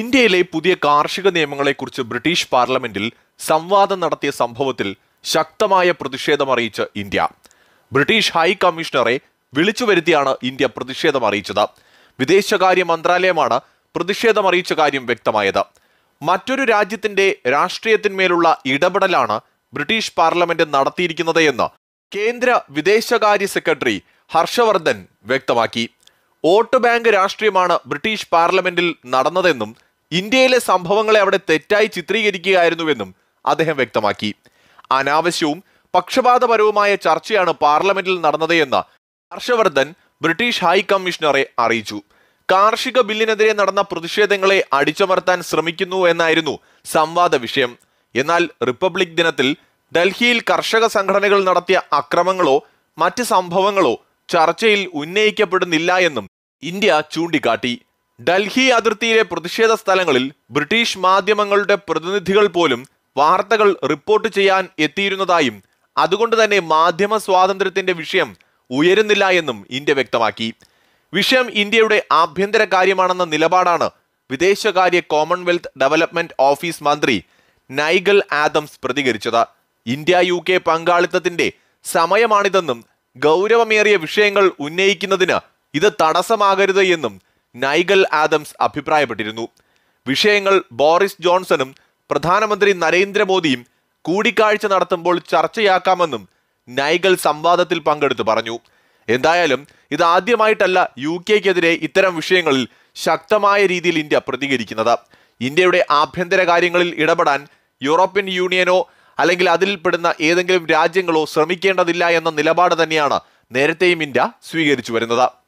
ഇന്ത്യയിലെ പുതിയ കാർഷിക നിയമങ്ങളെക്കുറിച്ച് ബ്രിട്ടീഷ് പാർലമെന്റിൽ സംവാദം നടത്തിയ സംഭവത്തിൽ ശക്തമായ പ്രതിഷേധം അറിയിച്ച് ഇന്ത്യ ബ്രിട്ടീഷ് ഹൈ കമ്മീഷണറെ വിളിച്ചു വരുത്തിയാണ് ഇന്ത്യ പ്രതിഷേധം അറിയിച്ചത് വിദേശകാര്യ മന്ത്രാലയമാണ് പ്രതിഷേധം അറിയിച്ച കാര്യം വ്യക്തമായത് മറ്റൊരു രാജ്യത്തിന്റെ രാഷ്ട്രീയത്തിന്മേലുള്ള ഇടപെടലാണ് ബ്രിട്ടീഷ് പാർലമെന്റ് നടത്തിയിരിക്കുന്നത് എന്ന് കേന്ദ്ര വിദേശകാര്യ സെക്രട്ടറി ഹർഷവർദ്ധൻ വ്യക്തമാക്കി വോട്ട് ബാങ്ക് രാഷ്ട്രീയമാണ് ബ്രിട്ടീഷ് പാർലമെന്റിൽ നടന്നതെന്നും ഇന്ത്യയിലെ സംഭവങ്ങളെ അവിടെ തെറ്റായി ചിത്രീകരിക്കുകയായിരുന്നുവെന്നും അദ്ദേഹം വ്യക്തമാക്കി അനാവശ്യവും പക്ഷപാതപരവുമായ ചർച്ചയാണ് പാർലമെന്റിൽ നടന്നതെന്ന് ഹർഷവർദ്ധൻ ബ്രിട്ടീഷ് ഹൈക്കമ്മീഷണറെ അറിയിച്ചു കാർഷിക ബില്ലിനെതിരെ നടന്ന പ്രതിഷേധങ്ങളെ അടിച്ചമർത്താൻ ശ്രമിക്കുന്നു എന്നായിരുന്നു സംവാദ വിഷയം എന്നാൽ റിപ്പബ്ലിക് ദിനത്തിൽ ഡൽഹിയിൽ കർഷക സംഘടനകൾ നടത്തിയ അക്രമങ്ങളോ മറ്റ് സംഭവങ്ങളോ ചർച്ചയിൽ ഉന്നയിക്കപ്പെടുന്നില്ല എന്നും ഇന്ത്യ ചൂണ്ടിക്കാട്ടി ഡൽഹി അതിർത്തിയിലെ പ്രതിഷേധ സ്ഥലങ്ങളിൽ ബ്രിട്ടീഷ് മാധ്യമങ്ങളുടെ പ്രതിനിധികൾ പോലും വാർത്തകൾ റിപ്പോർട്ട് ചെയ്യാൻ എത്തിയിരുന്നതായും അതുകൊണ്ട് തന്നെ മാധ്യമ സ്വാതന്ത്ര്യത്തിന്റെ വിഷയം ഉയരുന്നില്ല എന്നും ഇന്ത്യ വ്യക്തമാക്കി വിഷയം ഇന്ത്യയുടെ ആഭ്യന്തര കാര്യമാണെന്ന നിലപാടാണ് വിദേശകാര്യ കോമൺവെൽത്ത് ഡെവലപ്മെന്റ് ഓഫീസ് മന്ത്രി നൈഗൽ ആദംസ് പ്രതികരിച്ചത് ഇന്ത്യ യു കെ പങ്കാളിത്തത്തിന്റെ സമയമാണിതെന്നും ഗൗരവമേറിയ വിഷയങ്ങൾ ഉന്നയിക്കുന്നതിന് ഇത് തടസ്സമാകരുത് എന്നും നൈഗൽ ആദംസ് അഭിപ്രായപ്പെട്ടിരുന്നു വിഷയങ്ങൾ ബോറിസ് ജോൺസണും പ്രധാനമന്ത്രി നരേന്ദ്രമോദിയും കൂടിക്കാഴ്ച നടത്തുമ്പോൾ ചർച്ചയാക്കാമെന്നും നൈഗൽ സംവാദത്തിൽ പങ്കെടുത്തു പറഞ്ഞു എന്തായാലും ഇത് ആദ്യമായിട്ടല്ല യു കെക്കെതിരെ ഇത്തരം വിഷയങ്ങളിൽ ശക്തമായ രീതിയിൽ ഇന്ത്യ പ്രതികരിക്കുന്നത് ഇന്ത്യയുടെ ആഭ്യന്തര കാര്യങ്ങളിൽ ഇടപെടാൻ യൂറോപ്യൻ യൂണിയനോ അല്ലെങ്കിൽ അതിൽപ്പെടുന്ന ഏതെങ്കിലും രാജ്യങ്ങളോ ശ്രമിക്കേണ്ടതില്ല എന്ന നിലപാട് തന്നെയാണ് നേരത്തെയും ഇന്ത്യ സ്വീകരിച്ചു വരുന്നത്